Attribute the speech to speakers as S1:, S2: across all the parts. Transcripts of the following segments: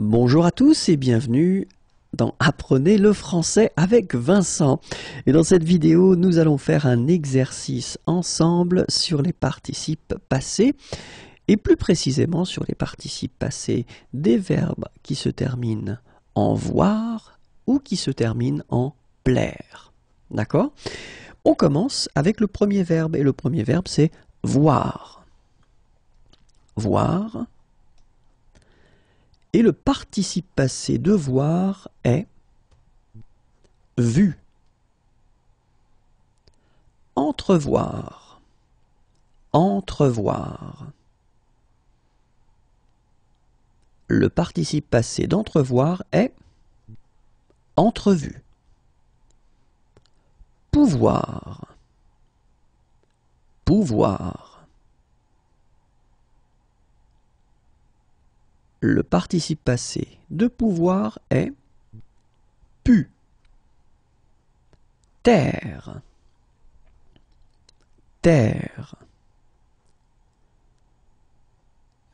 S1: Bonjour à tous et bienvenue dans Apprenez le français avec Vincent. Et dans cette vidéo, nous allons faire un exercice ensemble sur les participes passés et plus précisément sur les participes passés des verbes qui se terminent en voir ou qui se terminent en plaire. D'accord On commence avec le premier verbe et le premier verbe c'est voir. Voir et le participe passé de voir est vu, entrevoir, entrevoir. Le participe passé d'entrevoir est entrevu. Pouvoir. Pouvoir. le participe passé de pouvoir est pu, terre, terre.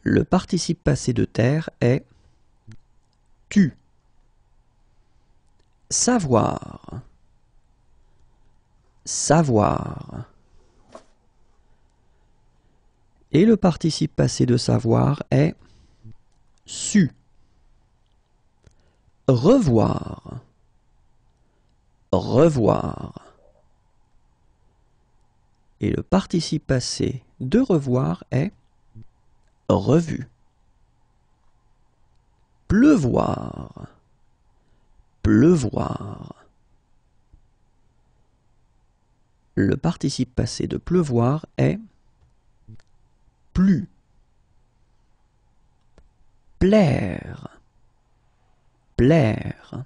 S1: Le participe passé de terre est tu, savoir, savoir. Et le participe passé de savoir est su. Revoir. Revoir. Et le participe passé de revoir est revu. Pleuvoir. Pleuvoir. Le participe passé de pleuvoir est plaire, plaire.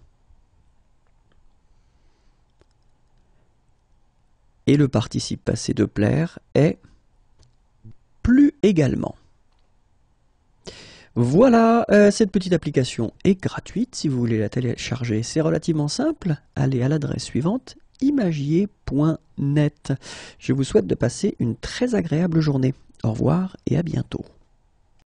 S1: Et le participe passé de plaire est plus également. Voilà, euh, cette petite application est gratuite. Si vous voulez la télécharger, c'est relativement simple. Allez à l'adresse suivante imagier.net. Je vous souhaite de passer une très agréable journée. Au revoir et à bientôt.